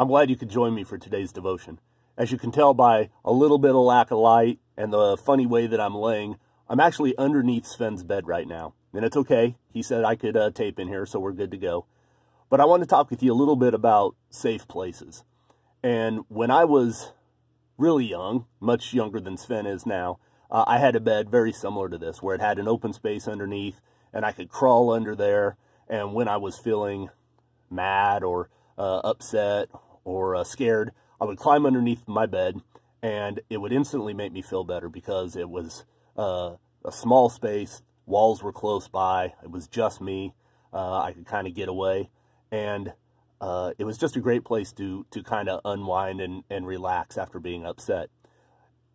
I'm glad you could join me for today's devotion. As you can tell by a little bit of lack of light and the funny way that I'm laying, I'm actually underneath Sven's bed right now. And it's okay. He said I could uh, tape in here, so we're good to go. But I want to talk with you a little bit about safe places. And when I was really young, much younger than Sven is now, uh, I had a bed very similar to this, where it had an open space underneath, and I could crawl under there. And when I was feeling mad or uh, upset or uh, scared, I would climb underneath my bed and it would instantly make me feel better because it was uh, a small space, walls were close by, it was just me, uh, I could kind of get away, and uh, it was just a great place to to kind of unwind and, and relax after being upset.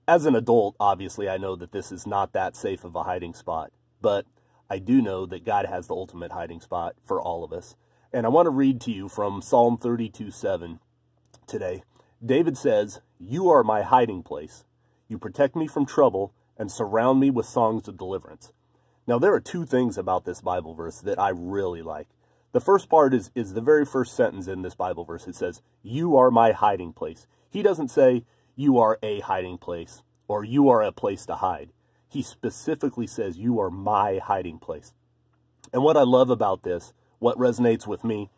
As an adult, obviously, I know that this is not that safe of a hiding spot, but I do know that God has the ultimate hiding spot for all of us. And I want to read to you from Psalm 32, 7 today, David says, You are my hiding place. You protect me from trouble and surround me with songs of deliverance. Now, there are two things about this Bible verse that I really like. The first part is, is the very first sentence in this Bible verse. It says, You are my hiding place. He doesn't say, You are a hiding place or you are a place to hide. He specifically says, You are my hiding place. And what I love about this, what resonates with me,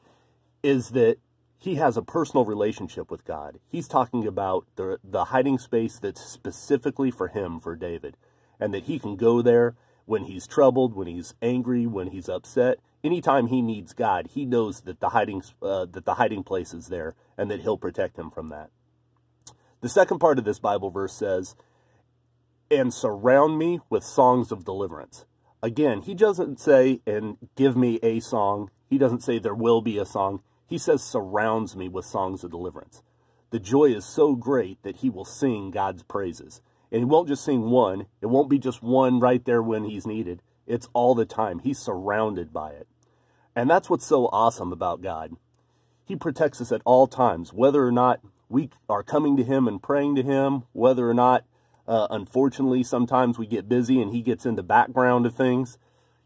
is that he has a personal relationship with God. He's talking about the, the hiding space that's specifically for him, for David, and that he can go there when he's troubled, when he's angry, when he's upset. Anytime he needs God, he knows that the hiding, uh, that the hiding place is there and that he'll protect him from that. The second part of this Bible verse says, and surround me with songs of deliverance. Again, he doesn't say, and give me a song. He doesn't say there will be a song he says, surrounds me with songs of deliverance. The joy is so great that he will sing God's praises. And he won't just sing one. It won't be just one right there when he's needed. It's all the time. He's surrounded by it. And that's what's so awesome about God. He protects us at all times, whether or not we are coming to him and praying to him, whether or not, uh, unfortunately, sometimes we get busy and he gets in the background of things.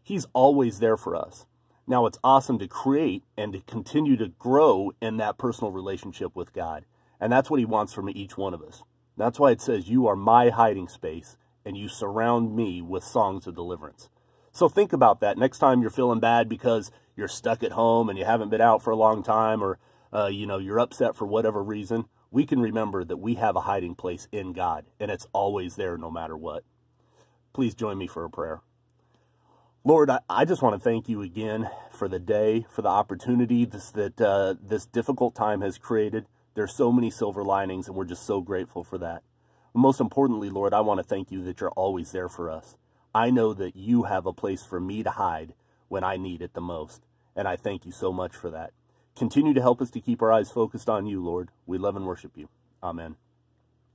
He's always there for us. Now, it's awesome to create and to continue to grow in that personal relationship with God. And that's what he wants from each one of us. That's why it says, You are my hiding space, and you surround me with songs of deliverance. So think about that next time you're feeling bad because you're stuck at home and you haven't been out for a long time, or uh, you know you're upset for whatever reason. We can remember that we have a hiding place in God, and it's always there no matter what. Please join me for a prayer. Lord, I, just want to thank you again for the day, for the opportunity this, that uh, this difficult time has created. There's so many silver linings, and we're just so grateful for that. Most importantly, Lord, I want to thank you that you're always there for us. I know that you have a place for me to hide when I need it the most, and I thank you so much for that. Continue to help us to keep our eyes focused on you, Lord. We love and worship you. Amen.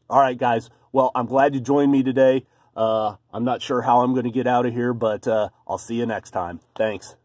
All right, guys. Well, I'm glad you joined me today. Uh, I'm not sure how I'm going to get out of here, but uh, I'll see you next time. Thanks.